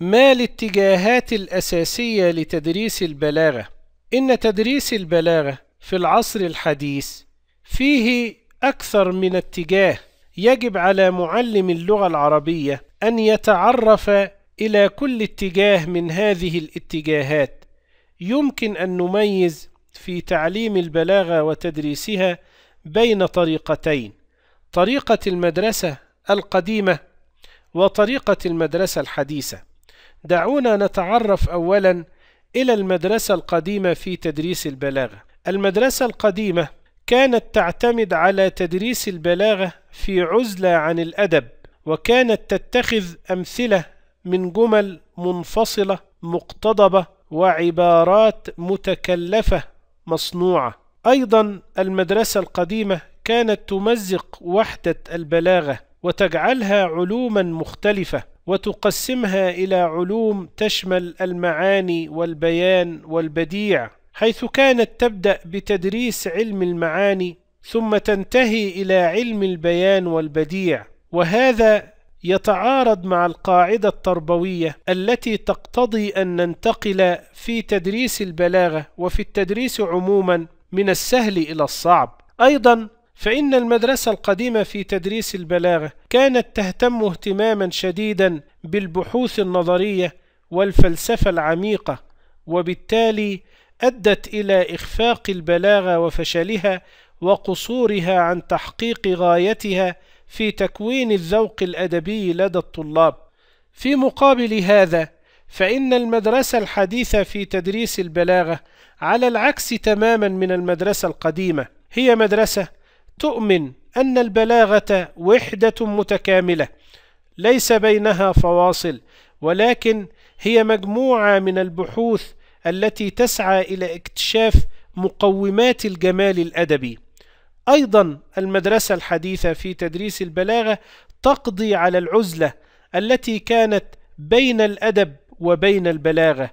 ما الاتجاهات الأساسية لتدريس البلاغة؟ إن تدريس البلاغة في العصر الحديث فيه أكثر من اتجاه يجب على معلم اللغة العربية أن يتعرف إلى كل اتجاه من هذه الاتجاهات يمكن أن نميز في تعليم البلاغة وتدريسها بين طريقتين طريقة المدرسة القديمة وطريقة المدرسة الحديثة دعونا نتعرف أولا إلى المدرسة القديمة في تدريس البلاغة. المدرسة القديمة كانت تعتمد على تدريس البلاغة في عزلة عن الأدب، وكانت تتخذ أمثلة من جمل منفصلة مقتضبة وعبارات متكلفة مصنوعة. أيضا المدرسة القديمة كانت تمزق وحدة البلاغة وتجعلها علوما مختلفة وتقسمها إلى علوم تشمل المعاني والبيان والبديع حيث كانت تبدأ بتدريس علم المعاني ثم تنتهي إلى علم البيان والبديع وهذا يتعارض مع القاعدة التربوية التي تقتضي أن ننتقل في تدريس البلاغة وفي التدريس عموما من السهل إلى الصعب أيضا فإن المدرسة القديمة في تدريس البلاغة كانت تهتم اهتماما شديدا بالبحوث النظرية والفلسفة العميقة، وبالتالي أدت إلى إخفاق البلاغة وفشلها وقصورها عن تحقيق غايتها في تكوين الذوق الأدبي لدى الطلاب. في مقابل هذا، فإن المدرسة الحديثة في تدريس البلاغة على العكس تماما من المدرسة القديمة، هي مدرسة تؤمن أن البلاغة وحدة متكاملة ليس بينها فواصل ولكن هي مجموعة من البحوث التي تسعى إلى اكتشاف مقومات الجمال الأدبي أيضا المدرسة الحديثة في تدريس البلاغة تقضي على العزلة التي كانت بين الأدب وبين البلاغة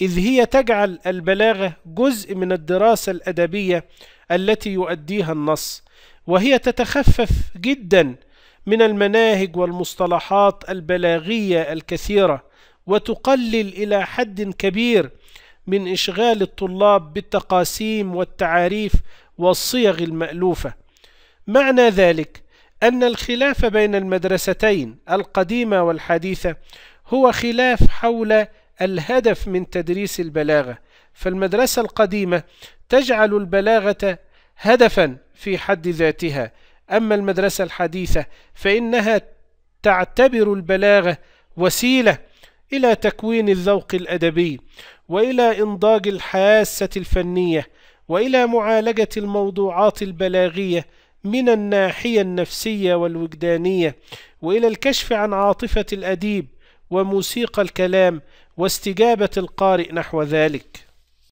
إذ هي تجعل البلاغة جزء من الدراسة الأدبية التي يؤديها النص وهي تتخفف جدا من المناهج والمصطلحات البلاغية الكثيرة وتقلل إلى حد كبير من إشغال الطلاب بالتقاسيم والتعاريف والصيغ المألوفة معنى ذلك أن الخلاف بين المدرستين القديمة والحديثة هو خلاف حول الهدف من تدريس البلاغة فالمدرسة القديمة تجعل البلاغة هدفا في حد ذاتها أما المدرسة الحديثة فإنها تعتبر البلاغة وسيلة إلى تكوين الذوق الأدبي وإلى إنضاج الحاسة الفنية وإلى معالجة الموضوعات البلاغية من الناحية النفسية والوجدانية وإلى الكشف عن عاطفة الأديب وموسيقى الكلام واستجابة القارئ نحو ذلك